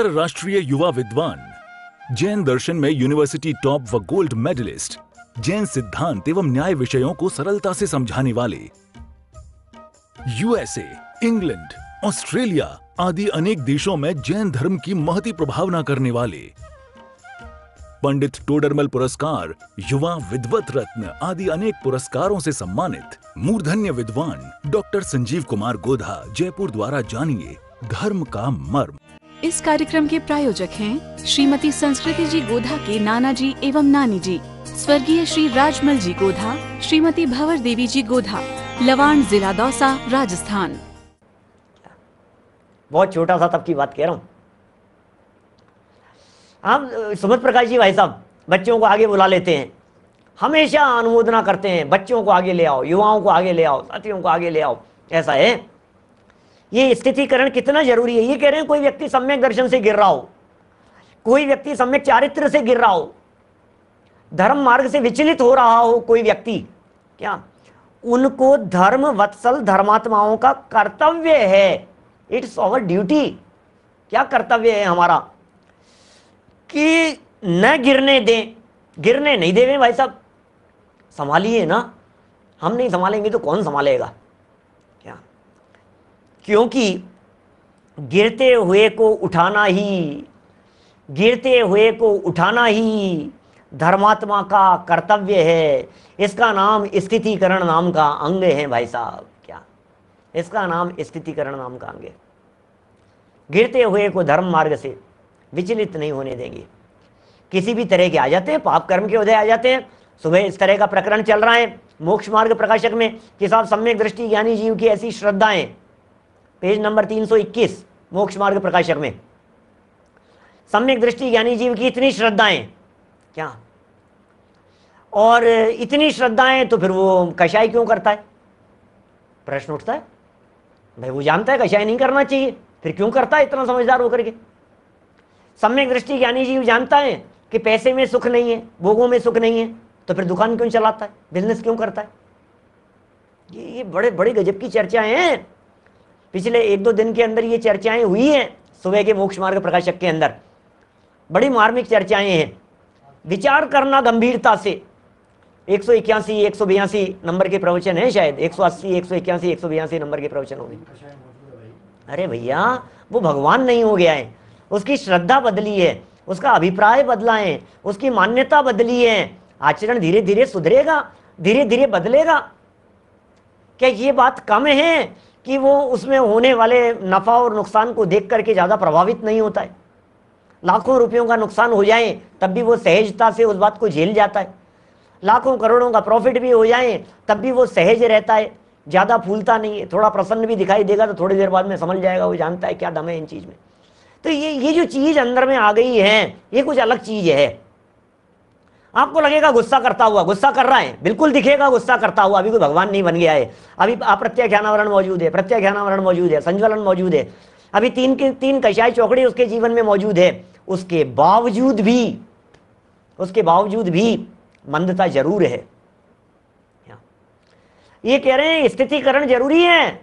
अंतरराष्ट्रीय युवा विद्वान जैन दर्शन में यूनिवर्सिटी टॉप व गोल्ड मेडलिस्ट जैन सिद्धांत एवं न्याय विषयों को सरलता से समझाने वाले यूएसए इंग्लैंड ऑस्ट्रेलिया आदि अनेक देशों में जैन धर्म की महती प्रभावना करने वाले पंडित टोडरमल पुरस्कार युवा विद्वत रत्न आदि अनेक पुरस्कारों से सम्मानित मूर्धन्य विद्वान डॉक्टर संजीव कुमार गोधा जयपुर द्वारा जानिए धर्म का मर्म इस कार्यक्रम के प्रायोजक हैं श्रीमती संस्कृति जी गोधा के नाना जी एवं नानी जी स्वर्गीय श्री राजमल जी गोधा श्रीमती भवर देवी जी गोधा लवाण जिला दौसा राजस्थान बहुत छोटा सा तब की बात कह रहा हूँ हम सुमत प्रकाश जी भाई साहब बच्चों को आगे बुला लेते हैं हमेशा अनुमोदना करते हैं बच्चों को आगे ले आओ युवाओं को आगे ले आओ साथियों को आगे ले आओ ऐसा है ये स्थितिकरण कितना जरूरी है ये कह रहे हैं कोई व्यक्ति सम्यक दर्शन से गिर रहा हो कोई व्यक्ति सम्यक चारित्र से गिर रहा हो धर्म मार्ग से विचलित हो रहा हो कोई व्यक्ति क्या उनको धर्म वत्सल धर्मात्माओं का कर्तव्य है इट्स आवर ड्यूटी क्या कर्तव्य है हमारा कि न गिरने दें गिरने नहीं देवे भाई साहब संभालिए ना हम नहीं संभालेंगे तो कौन संभालेगा क्योंकि गिरते हुए को उठाना ही गिरते हुए को उठाना ही धर्मात्मा का कर्तव्य है इसका नाम स्थितिकरण नाम का अंग है भाई साहब क्या इसका नाम स्थितिकरण नाम का अंग है गिरते हुए को धर्म मार्ग से विचलित नहीं होने देंगे किसी भी तरह के आ जाते हैं पाप कर्म के उदय आ जाते हैं सुबह इस तरह का प्रकरण चल रहा है मोक्ष मार्ग प्रकाशक में कि साहब सम्यक दृष्टि ज्ञानी जीव की ऐसी श्रद्धाएं पेज नंबर 321 मोक्ष मार्ग प्रकाशक में सम्यक दृष्टि ज्ञानी जीव की इतनी श्रद्धाएं क्या और इतनी श्रद्धाएं तो फिर वो कषाय क्यों करता है प्रश्न उठता है भाई वो जानता है कषाय नहीं करना चाहिए फिर क्यों करता है इतना समझदार होकर के सम्यक दृष्टि ज्ञानी जीव जानता है कि पैसे में सुख नहीं है भोगों में सुख नहीं है तो फिर दुकान क्यों चलाता है बिजनेस क्यों करता है ये, ये बड़े बड़े गजब की चर्चाएं हैं पिछले एक दो दिन के अंदर ये चर्चाएं हुई हैं सुबह के मोक्ष मार्ग प्रकाशक के अंदर बड़ी मार्मिक चर्चाएं हैं विचार करना गंभीरता से एक सौ इक्यासी एक सौ बयासी नंबर के प्रवचन है शायद एक सौ अस्सी एक सौ इक्यासी एक सौ बयासी नंबर के प्रवचन हो गए अरे भैया वो भगवान नहीं हो गया है उसकी श्रद्धा बदली है उसका अभिप्राय बदला है उसकी मान्यता बदली है आचरण धीरे धीरे सुधरेगा धीरे धीरे बदलेगा क्या ये बात कम है कि वो उसमें होने वाले नफ़ा और नुकसान को देख करके ज़्यादा प्रभावित नहीं होता है लाखों रुपयों का नुकसान हो जाए तब भी वो सहजता से उस बात को झेल जाता है लाखों करोड़ों का प्रॉफिट भी हो जाए तब भी वो सहज रहता है ज़्यादा फूलता नहीं है थोड़ा प्रसन्न भी दिखाई देगा तो थोड़ी देर बाद में समझ जाएगा वो जानता है क्या दम है इन चीज़ में तो ये ये जो चीज़ अंदर में आ गई है ये कुछ अलग चीज़ है आपको लगेगा गुस्सा करता हुआ गुस्सा कर रहा है बिल्कुल दिखेगा गुस्सा करता हुआ अभी कोई भगवान नहीं बन गया है अभी अप्रत्याख्यानावरण मौजूद है प्रत्याख्यानावरण मौजूद है संज्वलन मौजूद है अभी तीन की तीन कशाई चौकड़ी उसके जीवन में मौजूद है उसके बावजूद भी उसके बावजूद भी मंदता जरूर है ये कह रहे हैं स्थितिकरण जरूरी है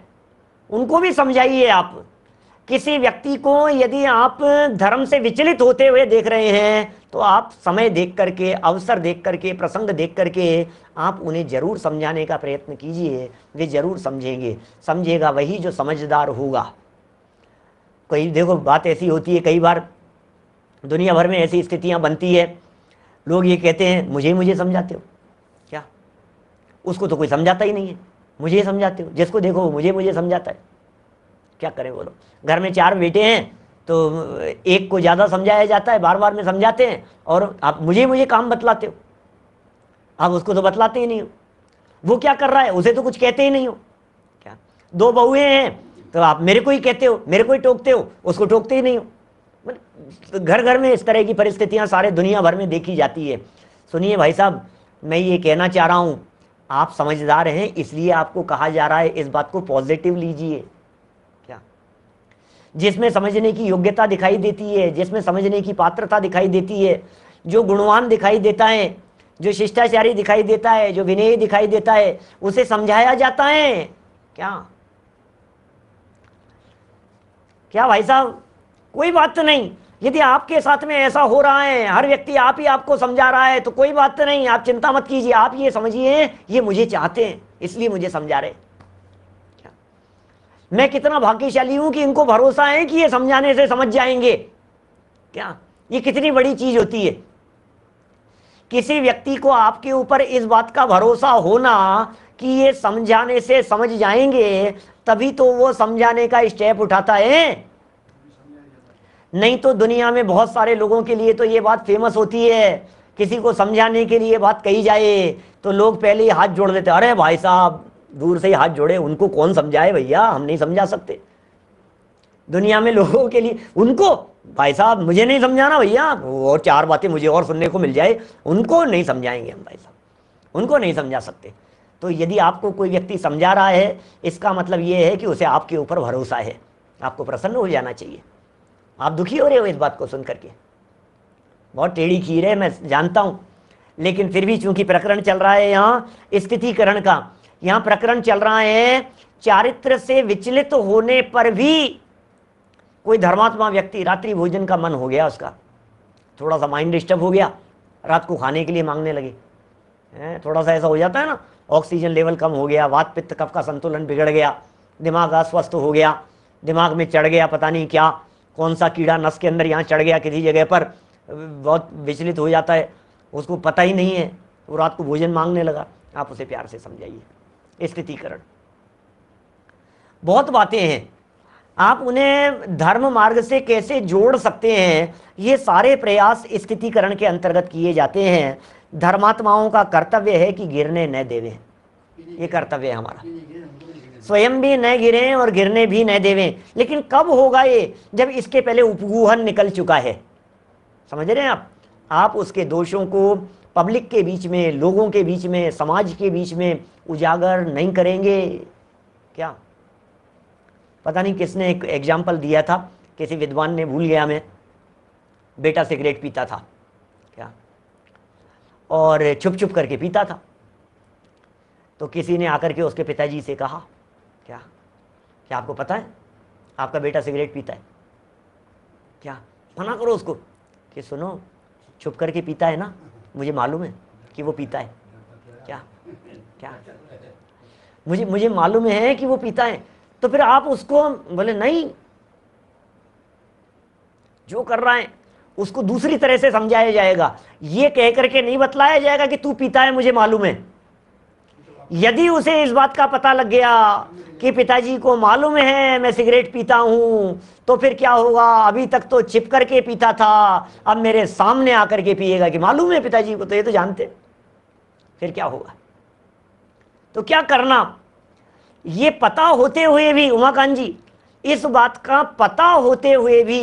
उनको भी समझाइए आप किसी व्यक्ति को यदि आप धर्म से विचलित होते हुए देख रहे हैं तो आप समय देख करके अवसर देख करके प्रसंग देख करके आप उन्हें ज़रूर समझाने का प्रयत्न कीजिए वे ज़रूर समझेंगे समझेगा वही जो समझदार होगा कई देखो बात ऐसी होती है कई बार दुनिया भर में ऐसी स्थितियाँ बनती है लोग ये कहते हैं मुझे ही मुझे समझाते हो क्या उसको तो कोई समझाता ही नहीं है मुझे ही समझाते हो जिसको देखो मुझे मुझे समझाता है क्या करें बोलो घर में चार बेटे हैं तो एक को ज़्यादा समझाया जाता है बार बार में समझाते हैं और आप मुझे मुझे काम बतलाते हो आप उसको तो बतलाते ही नहीं हो वो क्या कर रहा है उसे तो कुछ कहते ही नहीं हो क्या दो बहुएं हैं तो आप मेरे को ही कहते हो मेरे को ही टोकते हो उसको टोकते ही नहीं हो मतलब घर घर में इस तरह की परिस्थितियाँ सारे दुनिया भर में देखी जाती है सुनिए भाई साहब मैं ये कहना चाह रहा हूँ आप समझदार हैं इसलिए आपको कहा जा रहा है इस बात को पॉजिटिव लीजिए जिसमें समझने की योग्यता दिखाई देती है जिसमें समझने की पात्रता दिखाई देती है जो गुणवान दिखाई देता है जो शिष्टाचारी दिखाई देता है जो विनयी दिखाई देता है उसे समझाया जाता है क्या क्या भाई साहब कोई बात तो नहीं यदि आपके साथ में ऐसा हो रहा है हर व्यक्ति आप ही आपको समझा रहा है तो कोई बात तो नहीं आप चिंता मत कीजिए आप ये समझिए ये मुझे चाहते हैं इसलिए मुझे समझा रहे हैं मैं कितना भाग्यशाली हूं कि इनको भरोसा है कि ये समझाने से समझ जाएंगे क्या ये कितनी बड़ी चीज होती है किसी व्यक्ति को आपके ऊपर इस बात का भरोसा होना कि ये समझाने से समझ जाएंगे तभी तो वो समझाने का स्टेप उठाता है नहीं तो दुनिया में बहुत सारे लोगों के लिए तो ये बात फेमस होती है किसी को समझाने के लिए बात कही जाए तो लोग पहले ही हाथ जोड़ देते अरे भाई साहब दूर से ही हाथ जोड़े उनको कौन समझाए भैया हम नहीं समझा सकते दुनिया में लोगों के लिए उनको भाई साहब मुझे नहीं समझाना भैया और चार बातें मुझे और सुनने को मिल जाए उनको नहीं समझाएंगे हम भाई साहब उनको नहीं समझा सकते तो यदि आपको कोई व्यक्ति समझा रहा है इसका मतलब ये है कि उसे आपके ऊपर भरोसा है आपको प्रसन्न हो जाना चाहिए आप दुखी हो रहे हो इस बात को सुन करके बहुत टेढ़ी खीर है मैं जानता हूँ लेकिन फिर भी चूंकि प्रकरण चल रहा है यहाँ स्थितिकरण का यहां प्रकरण चल रहा है चारित्र से विचलित होने पर भी कोई धर्मात्मा व्यक्ति रात्रि भोजन का मन हो गया उसका थोड़ा सा माइंड डिस्टर्ब हो गया रात को खाने के लिए मांगने लगे थोड़ा सा ऐसा हो जाता है ना ऑक्सीजन लेवल कम हो गया वात पित्त कफ का संतुलन बिगड़ गया दिमाग अस्वस्थ हो गया दिमाग में चढ़ गया पता नहीं क्या कौन सा कीड़ा नस के अंदर यहाँ चढ़ गया किसी जगह पर बहुत विचलित हो जाता है उसको पता ही नहीं है वो रात को भोजन मांगने लगा आप उसे प्यार से समझाइए स्थितिकरण बहुत बातें हैं आप उन्हें धर्म मार्ग से कैसे जोड़ सकते हैं ये सारे प्रयास स्थितिकरण के अंतर्गत किए जाते हैं धर्मात्माओं का कर्तव्य है कि गिरने न देवे ये कर्तव्य है हमारा स्वयं भी न गिरे और गिरने भी न देवे लेकिन कब होगा ये जब इसके पहले उपगूहन निकल चुका है समझ रहे हैं आप आप उसके दोषों को पब्लिक के बीच में लोगों के बीच में समाज के बीच में उजागर नहीं करेंगे क्या पता नहीं किसने एक एग्जाम्पल दिया था किसी विद्वान ने भूल गया मैं बेटा सिगरेट पीता था क्या और छुप छुप करके पीता था तो किसी ने आकर के उसके पिताजी से कहा क्या क्या आपको पता है आपका बेटा सिगरेट पीता है क्या मना करो उसको कि सुनो छुप करके पीता है ना मुझे मालूम है कि वो पीता है क्या क्या मुझे मुझे मालूम है कि वो पीता है तो फिर आप उसको बोले नहीं जो कर रहा है उसको दूसरी तरह से समझाया जाएगा ये कह करके नहीं बतलाया जाएगा कि तू पीता है मुझे मालूम है यदि उसे इस बात का पता लग गया कि पिताजी को मालूम है मैं सिगरेट पीता हूँ तो फिर क्या होगा अभी तक तो छिप करके पीता था अब मेरे सामने आकर के पिएगा कि मालूम है पिताजी को तो ये तो जानते फिर क्या होगा तो क्या करना ये पता होते हुए भी उमाकांत जी इस बात का पता होते हुए भी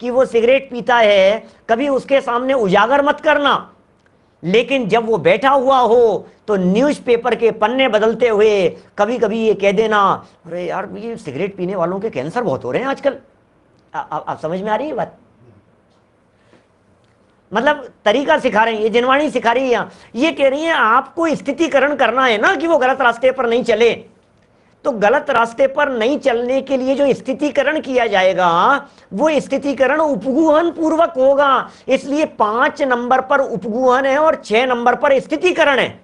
कि वो सिगरेट पीता है कभी उसके सामने उजागर मत करना लेकिन जब वो बैठा हुआ हो तो न्यूज़पेपर के पन्ने बदलते हुए कभी कभी ये कह देना अरे यार ये सिगरेट पीने वालों के कैंसर बहुत हो रहे हैं आजकल आप समझ में आ रही है बात मतलब तरीका सिखा रहे हैं ये जिनवाणी सिखा रही है ये कह रही है आपको स्थितिकरण करना है ना कि वो गलत रास्ते पर नहीं चले तो गलत रास्ते पर नहीं चलने के लिए जो स्थितिकरण किया जाएगा वो स्थितिकरण उपगुहन पूर्वक होगा इसलिए पांच नंबर पर उपगुहन है और छह नंबर पर स्थितिकरण है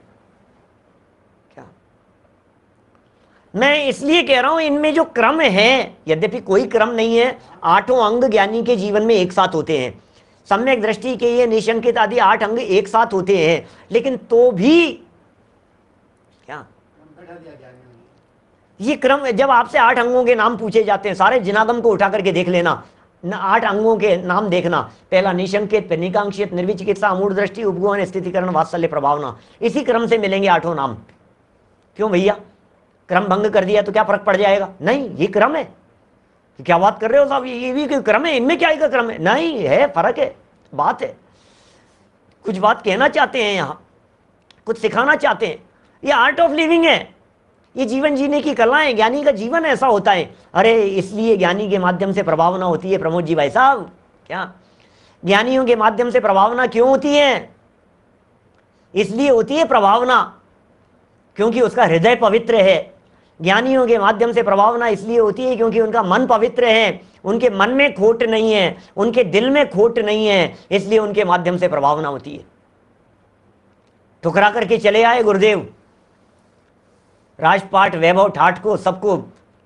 मैं इसलिए कह रहा हूं इनमें जो क्रम है यद्यपि कोई क्रम नहीं है आठों अंग ज्ञानी के जीवन में एक साथ होते हैं सम्यक दृष्टि के ये निशंकित आदि आठ अंग एक साथ होते हैं लेकिन तो भी क्या ये क्रम जब आपसे आठ अंगों के नाम पूछे जाते हैं सारे जिनागम को उठा करके देख लेना आठ अंगों के नाम देखना पहला निशंकित निकांक्षित निर्विचिकित्सा अमूर दृष्टि उपगोहन स्थितिकरण वात्सल्य प्रभावना इसी क्रम से मिलेंगे आठों नाम क्यों भैया क्रम भंग कर दिया तो क्या फर्क पड़ जाएगा नहीं ये क्रम है तो क्या बात कर रहे हो साहब ये भी कोई क्रम है इनमें क्या का क्रम है नहीं है फर्क है बात है कुछ बात कहना चाहते हैं यहाँ कुछ सिखाना चाहते हैं ये आर्ट ऑफ लिविंग है ये जीवन जीने की कला है ज्ञानी का जीवन ऐसा होता है अरे इसलिए ज्ञानी के माध्यम से प्रभावना होती है प्रमोद जी भाई साहब क्या ज्ञानियों के माध्यम से प्रभावना क्यों होती है इसलिए होती है प्रभावना क्योंकि उसका हृदय पवित्र है ज्ञानियों के माध्यम से प्रभावना इसलिए होती है क्योंकि उनका मन पवित्र है उनके मन में खोट नहीं है उनके दिल में खोट नहीं है इसलिए उनके माध्यम से प्रभावना होती है ठुकरा करके चले आए गुरुदेव राजपाट वैभव ठाठ को सबको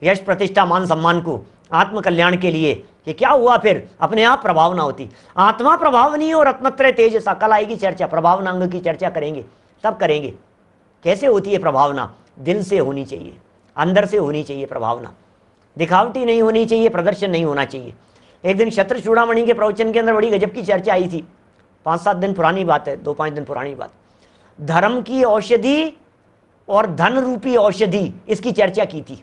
यश प्रतिष्ठा मान सम्मान को आत्मकल्याण के लिए ये क्या हुआ फिर अपने आप प्रभाव ना होती आत्मा नहीं और रत्नत्र तेज सकल आएगी चर्चा प्रभावनांग की चर्चा करेंगे तब करेंगे कैसे होती है प्रभावना दिल से होनी चाहिए अंदर से होनी चाहिए प्रभावना दिखावटी नहीं होनी चाहिए प्रदर्शन नहीं होना चाहिए एक दिन शत्रु चूड़ामणि के प्रवचन के अंदर बड़ी गजब की चर्चा आई थी पाँच सात दिन पुरानी बात है दो पाँच दिन पुरानी बात धर्म की औषधि और धन रूपी औषधि इसकी चर्चा की थी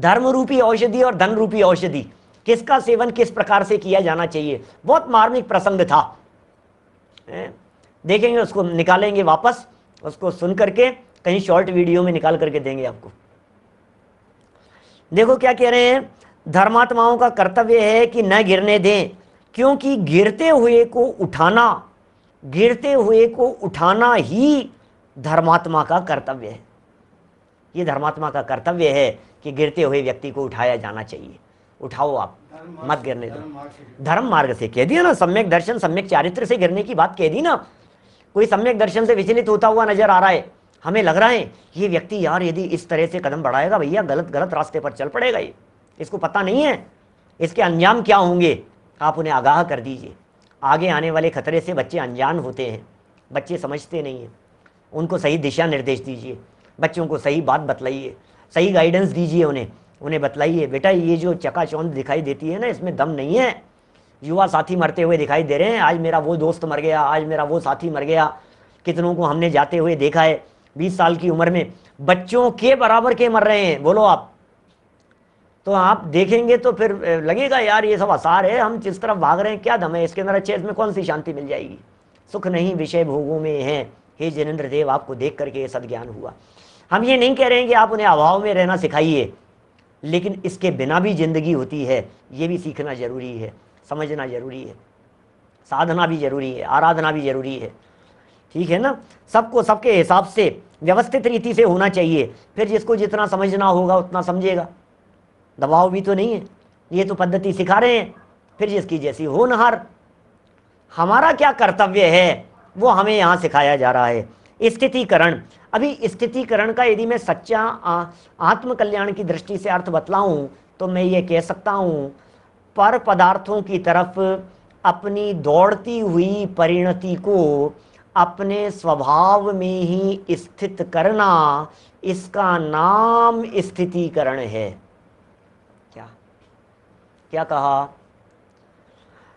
धर्म रूपी औषधि और धन रूपी औषधि किसका सेवन किस प्रकार से किया जाना चाहिए बहुत मार्मिक प्रसंग था देखेंगे उसको निकालेंगे वापस उसको सुन करके कहीं शॉर्ट वीडियो में निकाल करके देंगे आपको देखो क्या कह रहे हैं धर्मात्माओं का कर्तव्य है कि न गिरने दें क्योंकि गिरते हुए को उठाना गिरते हुए को उठाना ही धर्मात्मा का कर्तव्य है ये धर्मात्मा का कर्तव्य है कि गिरते हुए व्यक्ति को उठाया जाना चाहिए उठाओ आप मत गिरने दो धर्म मार्ग से कह दिया ना सम्यक दर्शन सम्यक चारित्र से गिरने की बात कह दी ना कोई सम्यक दर्शन से विचलित होता हुआ नजर आ रहा है हमें लग रहा है ये व्यक्ति यार यदि इस तरह से कदम बढ़ाएगा भैया गलत गलत रास्ते पर चल पड़ेगा ये इसको पता नहीं है इसके अंजाम क्या होंगे आप उन्हें आगाह कर दीजिए आगे आने वाले खतरे से बच्चे अनजान होते हैं बच्चे समझते नहीं हैं उनको सही दिशा निर्देश दीजिए बच्चों को सही बात बतलाइए सही गाइडेंस दीजिए उन्हें उन्हें बतलाइए बेटा ये जो चकाचौंध दिखाई देती है ना इसमें दम नहीं है युवा साथी मरते हुए दिखाई दे रहे हैं आज मेरा वो दोस्त मर गया आज मेरा वो साथी मर गया कितनों को हमने जाते हुए देखा है बीस साल की उम्र में बच्चों के बराबर के मर रहे हैं बोलो आप तो आप देखेंगे तो फिर लगेगा यार ये सब आसार है हम जिस तरफ भाग रहे हैं क्या दम है इसके अंदर अच्छे इसमें कौन सी शांति मिल जाएगी सुख नहीं विषय भोगों में है हे जिनेन्द्र देव आपको देख करके ये सदज्ञान हुआ हम ये नहीं कह रहे हैं कि आप उन्हें अभाव में रहना सिखाइए लेकिन इसके बिना भी जिंदगी होती है ये भी सीखना जरूरी है समझना जरूरी है साधना भी जरूरी है आराधना भी जरूरी है ठीक है ना सबको सबके हिसाब से व्यवस्थित रीति से होना चाहिए फिर जिसको जितना समझना होगा उतना समझेगा दबाव भी तो नहीं है ये तो पद्धति सिखा रहे हैं फिर जिसकी जैसी हो नहार हमारा क्या कर्तव्य है वो हमें यहाँ सिखाया जा रहा है स्थितिकरण अभी स्थितिकरण का यदि मैं सच्चा आत्मकल्याण की दृष्टि से अर्थ बतलाऊँ तो मैं ये कह सकता हूँ पर पदार्थों की तरफ अपनी दौड़ती हुई परिणति को अपने स्वभाव में ही स्थित करना इसका नाम स्थितिकरण है क्या क्या कहा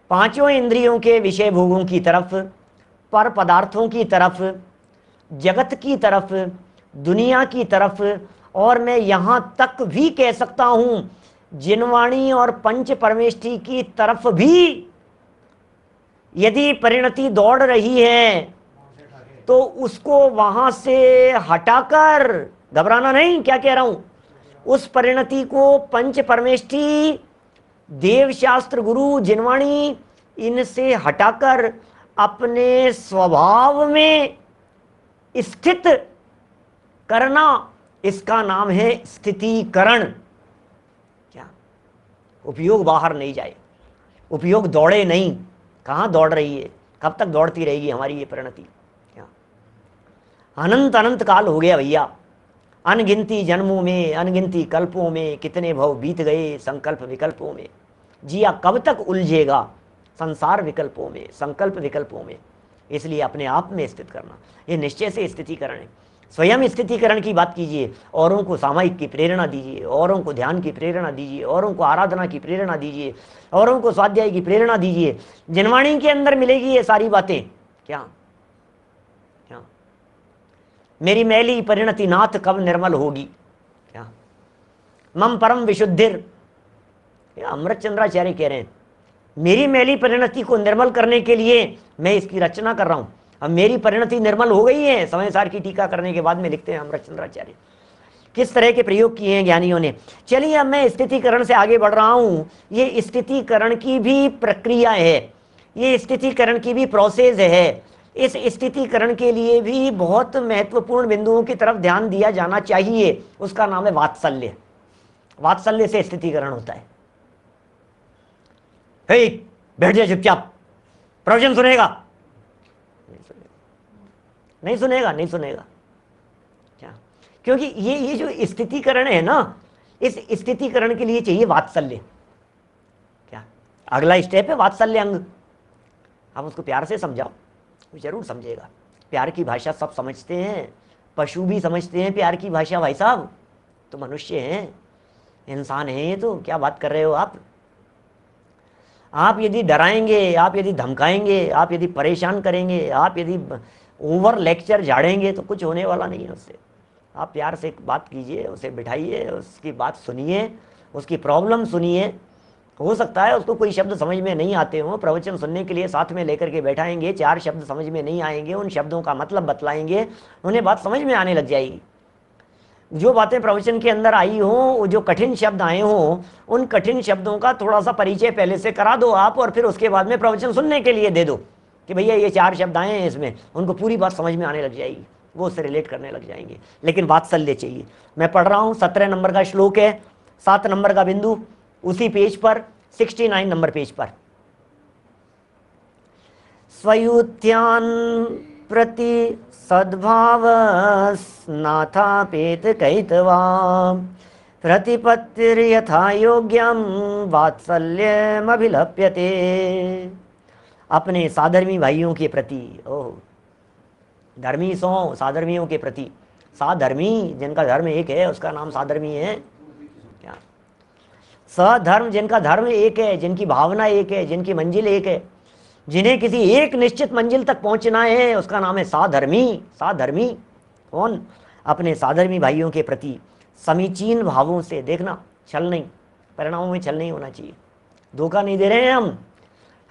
पांचों इंद्रियों के विषय भोगों की तरफ पर पदार्थों की तरफ जगत की तरफ दुनिया की तरफ और मैं यहाँ तक भी कह सकता हूँ जिनवाणी और पंच परमेष्ठी की तरफ भी यदि परिणति दौड़ रही है तो उसको वहां से हटाकर घबराना नहीं क्या कह रहा हूं उस परिणति को पंच परमेष्ठी देवशास्त्र गुरु जिनवाणी इनसे हटाकर अपने स्वभाव में स्थित करना इसका नाम है स्थितिकरण क्या उपयोग बाहर नहीं जाए उपयोग दौड़े नहीं कहाँ दौड़ रही है कब तक दौड़ती रहेगी हमारी ये परिणति क्या अनंत अनंत काल हो गया भैया अनगिनती जन्मों में अनगिनती कल्पों में कितने भव बीत गए संकल्प विकल्पों में जिया कब तक उलझेगा संसार विकल्पों में संकल्प विकल्पों में इसलिए अपने आप में स्थित करना ये निश्चय से स्थितिकरण है स्वयं स्थितिकरण की बात कीजिए औरों को सामायिक की प्रेरणा दीजिए औरों को ध्यान की प्रेरणा दीजिए औरों को आराधना की प्रेरणा दीजिए औरों को स्वाध्याय की प्रेरणा दीजिए जनवाणी के अंदर मिलेगी ये सारी बातें क्या क्या मेरी मैली परिणति नाथ कब निर्मल होगी क्या मम परम विशुद्धिर अमृत चंद्राचार्य कह रहे हैं मेरी मैली परिणति को निर्मल करने के लिए मैं इसकी रचना कर रहा हूँ अब मेरी परिणति निर्मल हो गई है समय सार की टीका करने के बाद में लिखते हैं हम चंद्राचार्य किस तरह के प्रयोग किए हैं ज्ञानियों ने चलिए अब मैं स्थितिकरण से आगे बढ़ रहा हूँ ये स्थितिकरण की भी प्रक्रिया है ये स्थितिकरण की भी प्रोसेस है इस स्थितिकरण के लिए भी बहुत महत्वपूर्ण बिंदुओं की तरफ ध्यान दिया जाना चाहिए उसका नाम है वात्सल्य वात्सल्य से स्थितिकरण होता है हे बैठ जाए चुपचाप प्रवचन सुनेगा नहीं सुनेगा नहीं सुनेगा नहीं सुनेगा क्या क्योंकि ये ये जो स्थितिकरण है ना इस स्थितिकरण के लिए चाहिए वात्सल्य क्या अगला स्टेप है वात्सल्य अंग आप उसको प्यार से समझाओ वो जरूर समझेगा प्यार की भाषा सब समझते हैं पशु भी समझते हैं प्यार की भाषा भाई साहब तो मनुष्य हैं इंसान हैं ये तो क्या बात कर रहे हो आप आप यदि डराएंगे आप यदि धमकाएंगे आप यदि परेशान करेंगे आप यदि ओवर लेक्चर झाड़ेंगे तो कुछ होने वाला नहीं है उससे आप प्यार से बात कीजिए उसे बिठाइए उसकी बात सुनिए उसकी प्रॉब्लम सुनिए हो सकता है उसको कोई शब्द समझ में नहीं आते हों प्रवचन सुनने के लिए साथ में लेकर के बैठाएंगे चार शब्द समझ में नहीं आएंगे उन शब्दों का मतलब बतलाएंगे उन्हें बात समझ में आने लग जाएगी जो बातें प्रवचन के अंदर आई हों जो कठिन शब्द आए हों उन कठिन शब्दों का थोड़ा सा परिचय पहले से करा दो आप और फिर उसके बाद में प्रवचन सुनने के लिए दे दो कि भैया ये चार शब्द आए हैं इसमें उनको पूरी बात समझ में आने लग जाएगी वो उससे रिलेट करने लग जाएंगे लेकिन बात वात्सल्य चाहिए मैं पढ़ रहा हूँ सत्रह नंबर का श्लोक है सात नंबर का बिंदु उसी पेज पर सिक्सटी नाइन नंबर पेज पर स्वयुत्यान प्रति सद्भावस्नाथापेतकैतवा प्रतिपत्तिर्यथा योग्यम वात्सल्यमभिलप्यते अपने साधर्मी भाइयों के प्रति ओ धर्मी सो साधर्मियों के प्रति साधर्मी जिनका धर्म एक है उसका नाम साधर्मी है क्या सधर्म जिनका धर्म एक है जिनकी भावना एक है जिनकी मंजिल एक है जिन्हें किसी एक निश्चित मंजिल तक पहुंचना है उसका नाम है साधर्मी साधर्मी कौन अपने साधर्मी भाइयों के प्रति समीचीन भावों से देखना छल नहीं परिणामों में छल नहीं होना चाहिए धोखा नहीं दे रहे हैं हम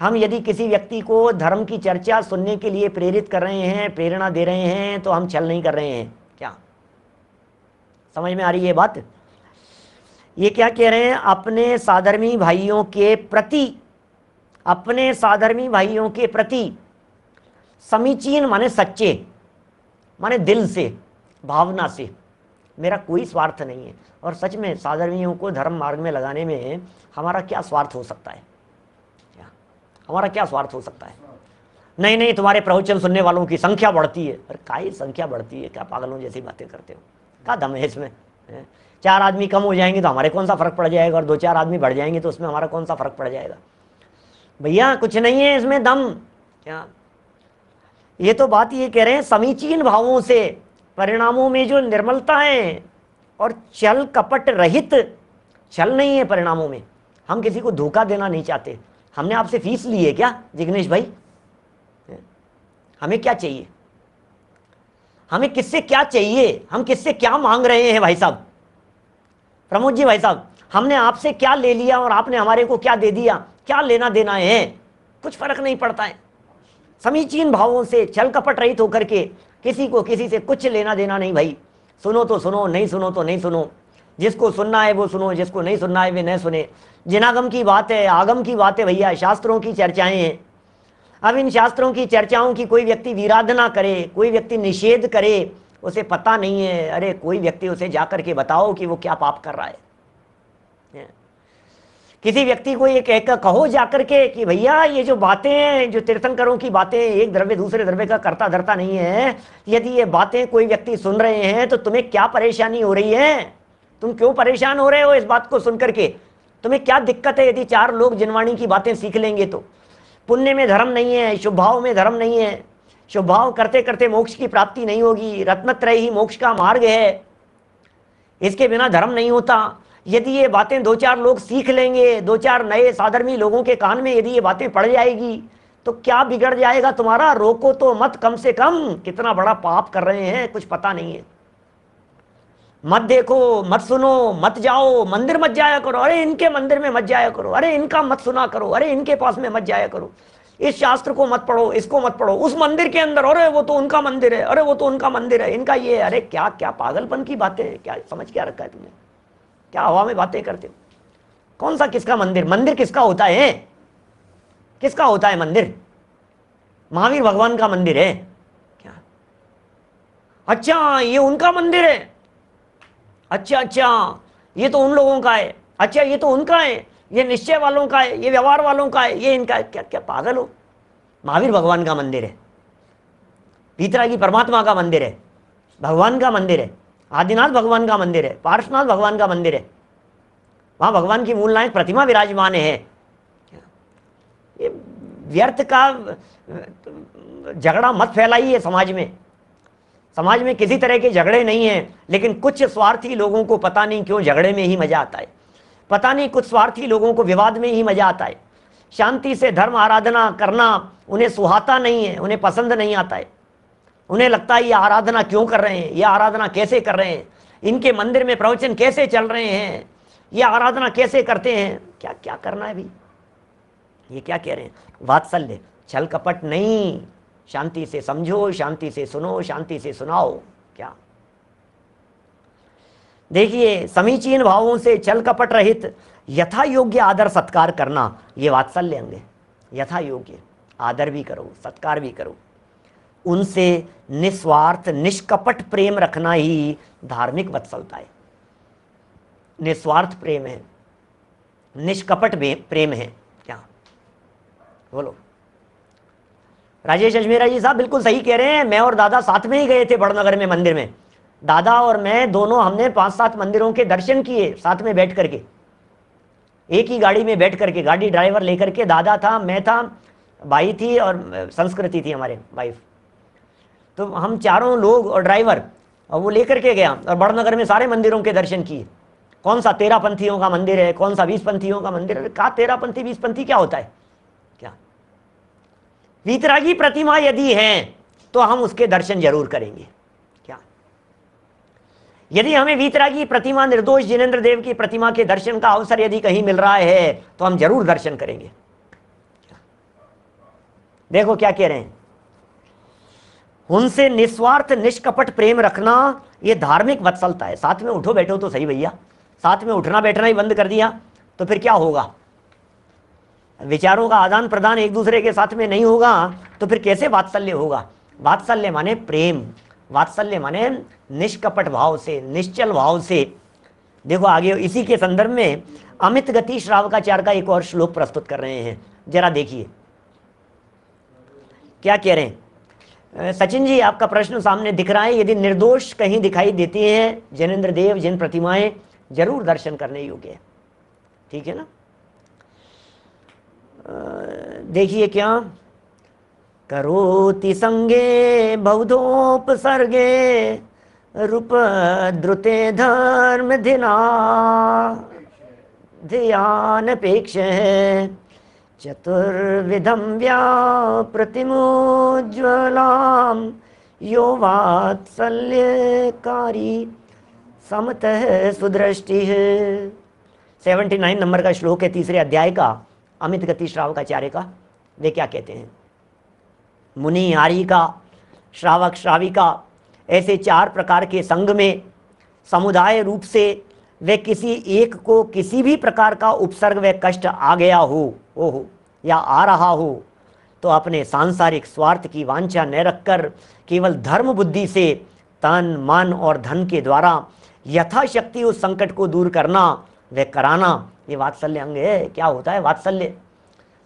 हम यदि किसी व्यक्ति को धर्म की चर्चा सुनने के लिए प्रेरित कर रहे हैं प्रेरणा दे रहे हैं तो हम छल नहीं कर रहे हैं क्या समझ में आ रही है बात ये क्या कह रहे हैं अपने साधर्मी भाइयों के प्रति अपने साधर्मी भाइयों के प्रति समीचीन माने सच्चे माने दिल से भावना से मेरा कोई स्वार्थ नहीं है और सच में साधर्मियों को धर्म मार्ग में लगाने में हमारा क्या स्वार्थ हो सकता है हमारा क्या स्वार्थ हो सकता है नहीं नहीं तुम्हारे प्रवचन सुनने वालों की संख्या बढ़ती है अरे का संख्या बढ़ती है क्या पागलों जैसी बातें करते हो क्या दम है इसमें चार आदमी कम हो जाएंगे तो हमारे कौन सा फर्क पड़ जाएगा और दो चार आदमी बढ़ जाएंगे तो उसमें हमारा कौन सा फर्क पड़ जाएगा भैया कुछ नहीं है इसमें दम क्या ये तो बात ये कह रहे हैं समीचीन भावों से परिणामों में जो निर्मलता है और चल कपट रहित चल नहीं है परिणामों में हम किसी को धोखा देना नहीं चाहते हमने आपसे फीस ली है क्या जिग्नेश भाई हमें क्या चाहिए हमें किससे क्या चाहिए हम किससे क्या मांग रहे हैं भाई साहब प्रमोद जी भाई साहब हमने आपसे क्या ले लिया और आपने हमारे को क्या दे दिया क्या लेना देना है कुछ फर्क नहीं पड़ता है समीचीन भावों से छल कपट रहित होकर के किसी को किसी से कुछ लेना देना नहीं भाई सुनो तो सुनो नहीं सुनो तो नहीं सुनो जिसको सुनना है वो सुनो जिसको नहीं सुनना है वे नहीं सुने जिनागम की बात है आगम की बात है भैया शास्त्रों की चर्चाएं हैं अब इन शास्त्रों की चर्चाओं की कोई व्यक्ति विराधना करे कोई व्यक्ति निषेध करे उसे पता नहीं है अरे कोई व्यक्ति उसे जा करके बताओ कि वो क्या पाप कर रहा है किसी व्यक्ति को ये कह कहो जाकर के कि भैया ये जो बातें हैं जो तीर्थंकरों की बातें एक द्रव्य दूसरे द्रव्य का करता धरता नहीं है यदि ये बातें कोई व्यक्ति सुन रहे हैं तो तुम्हें क्या परेशानी हो रही है तुम क्यों परेशान हो रहे हो इस बात को सुन करके तुम्हें क्या दिक्कत है यदि चार लोग जिनवाणी की बातें सीख लेंगे तो पुण्य में धर्म नहीं है शुभभाव में धर्म नहीं है शुभभाव करते करते मोक्ष की प्राप्ति नहीं होगी रत्नत्रय ही मोक्ष का मार्ग है इसके बिना धर्म नहीं होता यदि ये बातें दो चार लोग सीख लेंगे दो चार नए साधर्मी लोगों के कान में यदि ये बातें पड़ जाएगी तो क्या बिगड़ जाएगा तुम्हारा रोको तो मत कम से कम कितना बड़ा पाप कर रहे हैं कुछ पता नहीं है मत देखो मत सुनो मत जाओ मंदिर मत जाया करो अरे इनके मंदिर में मत जाया करो अरे इनका मत सुना करो अरे इनके पास में मत जाया करो इस शास्त्र को मत पढ़ो इसको मत पढ़ो उस मंदिर के अंदर अरे वो तो उनका मंदिर है अरे वो तो उनका मंदिर है इनका ये है अरे क्या क्या पागलपन की बातें क्या समझ क्या रखा है तुमने क्या हवा में बातें करते हो कौन सा किसका मंदिर मंदिर किसका होता है किसका होता है मंदिर महावीर भगवान का मंदिर है क्या अच्छा ये उनका मंदिर है अच्छा अच्छा ये तो उन लोगों का है अच्छा ये तो उनका है ये निश्चय वालों का है ये व्यवहार वालों का है ये इनका है क्या क्या पागल हो महावीर भगवान का मंदिर है भीतरा की परमात्मा का मंदिर है भगवान का मंदिर है आदिनाथ भगवान का मंदिर है पार्श्वनाथ भगवान का मंदिर है वहां भगवान की मूल नायक प्रतिमा विराजमान है ये व्यर्थ का झगड़ा मत फैलाइए समाज में समाज में किसी तरह के झगड़े नहीं हैं लेकिन कुछ स्वार्थी लोगों को पता नहीं क्यों झगड़े में ही मजा आता है पता नहीं कुछ स्वार्थी लोगों को विवाद में ही मजा आता है शांति से धर्म आराधना करना उन्हें सुहाता नहीं है उन्हें पसंद नहीं आता है उन्हें लगता है ये आराधना क्यों कर रहे हैं ये आराधना कैसे कर रहे हैं इनके मंदिर में प्रवचन कैसे चल रहे हैं ये आराधना कैसे करते हैं क्या क्या करना है अभी ये क्या कह रहे हैं वात्सल्य छल कपट नहीं शांति से समझो शांति से सुनो शांति से सुनाओ क्या देखिए समीचीन भावों से छल कपट रहित यथा योग्य आदर सत्कार करना ये वात्सल्य अंग है यथा योग्य आदर भी करो सत्कार भी करो उनसे निस्वार्थ निष्कपट प्रेम रखना ही धार्मिक वत्सलता है निस्वार्थ प्रेम है निष्कपट प्रेम है क्या बोलो राजेश अजमेरा जी साहब बिल्कुल सही कह रहे हैं मैं और दादा साथ में ही गए थे बड़नगर में मंदिर में दादा और मैं दोनों हमने पांच सात मंदिरों के दर्शन किए साथ में बैठ करके एक ही गाड़ी में बैठ करके गाड़ी ड्राइवर लेकर के दादा था मैं था भाई थी और संस्कृति थी हमारे वाइफ तो हम चारों लोग और ड्राइवर और वो लेकर के गया और बड़नगर में सारे मंदिरों के दर्शन किए कौन सा तेरह पंथियों का मंदिर है कौन सा बीस पंथियों का मंदिर है कहा तेरह पंथी बीस पंथी क्या होता है क्या वीतरागी प्रतिमा यदि है तो हम उसके दर्शन जरूर करेंगे क्या यदि हमें वीतरागी प्रतिमा निर्दोष जिनेन्द्र देव की प्रतिमा के दर्शन का अवसर यदि कहीं मिल रहा है तो हम जरूर दर्शन करेंगे देखो क्या कह रहे हैं उनसे निस्वार्थ निष्कपट प्रेम रखना ये धार्मिक वत्सलता है साथ में उठो बैठो तो सही भैया साथ में उठना बैठना ही बंद कर दिया तो फिर क्या होगा विचारों का आदान प्रदान एक दूसरे के साथ में नहीं होगा तो फिर कैसे वात्सल्य होगा वात्सल्य माने प्रेम वात्सल्य माने निष्कपट भाव से निश्चल भाव से देखो आगे इसी के संदर्भ में अमित गति श्रावकाचार का एक और श्लोक प्रस्तुत कर रहे हैं जरा देखिए क्या कह रहे हैं सचिन जी आपका प्रश्न सामने दिख रहा है यदि निर्दोष कहीं दिखाई देती है जैनेन्द्र देव जिन प्रतिमाएं जरूर दर्शन करने योग्य है ठीक है ना देखिए क्या करोति संगे बौद्धोपसर्गे रूप द्रुते धर्म धिना ध्यान पेक्ष है चतुर्विधं व्याप्रतिमोज्ज्वलां यो वात्सल्यकारी समतः सुदृष्टि सेवेंटी नाइन नंबर का श्लोक है तीसरे अध्याय का अमित गति श्रावकाचार्य का वे क्या कहते हैं मुनि आरी का श्रावक श्राविका ऐसे चार प्रकार के संघ में समुदाय रूप से वे किसी एक को किसी भी प्रकार का उपसर्ग व कष्ट आ गया हो ओह या आ रहा हो तो अपने सांसारिक स्वार्थ की वांछा न रखकर केवल धर्म बुद्धि से तन मन और धन के द्वारा यथाशक्ति उस संकट को दूर करना वह कराना ये वात्सल्य अंग है क्या होता है वात्सल्य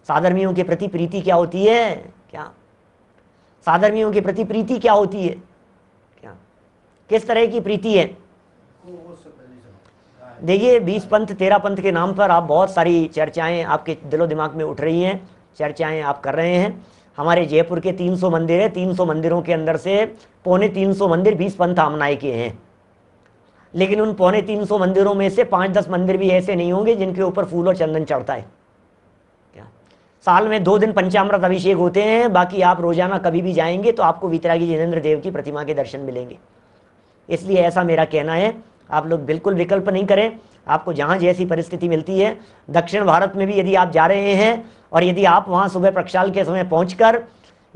साधर्मियों के प्रति प्रीति क्या होती है क्या साधर्मियों के प्रति प्रीति क्या होती है क्या किस तरह की प्रीति है देखिए बीस पंथ तेरह पंथ के नाम पर आप बहुत सारी चर्चाएं आपके दिलो दिमाग में उठ रही हैं चर्चाएं आप कर रहे हैं हमारे जयपुर के 300 मंदिर है 300 मंदिरों के अंदर से पौने 300 मंदिर बीस पंथ आमनाए के हैं लेकिन उन पौने 300 मंदिरों में से पाँच दस मंदिर भी ऐसे नहीं होंगे जिनके ऊपर फूल और चंदन चढ़ता है क्या साल में दो दिन पंचामृत अभिषेक होते हैं बाकी आप रोजाना कभी भी जाएंगे तो आपको वितरागी जिनेन्द्र देव की प्रतिमा के दर्शन मिलेंगे इसलिए ऐसा मेरा कहना है आप लोग बिल्कुल विकल्प नहीं करें आपको जहाँ जैसी परिस्थिति मिलती है दक्षिण भारत में भी यदि आप जा रहे हैं और यदि आप वहाँ सुबह प्रक्षाल के समय पहुँच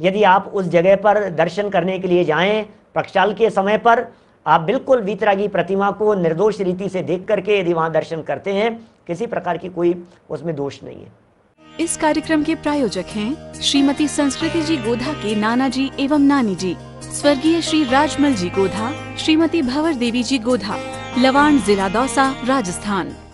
यदि आप उस जगह पर दर्शन करने के लिए जाएँ प्रक्षाल के समय पर आप बिल्कुल वीतरागी प्रतिमा को निर्दोष रीति से देख करके यदि वहाँ दर्शन करते हैं किसी प्रकार की कोई उसमें दोष नहीं है इस कार्यक्रम के प्रायोजक हैं श्रीमती संस्कृति जी गोधा के नाना जी एवं नानी जी स्वर्गीय श्री राजमल जी गोधा श्रीमती भवर देवी जी गोधा लवाण जिला दौसा राजस्थान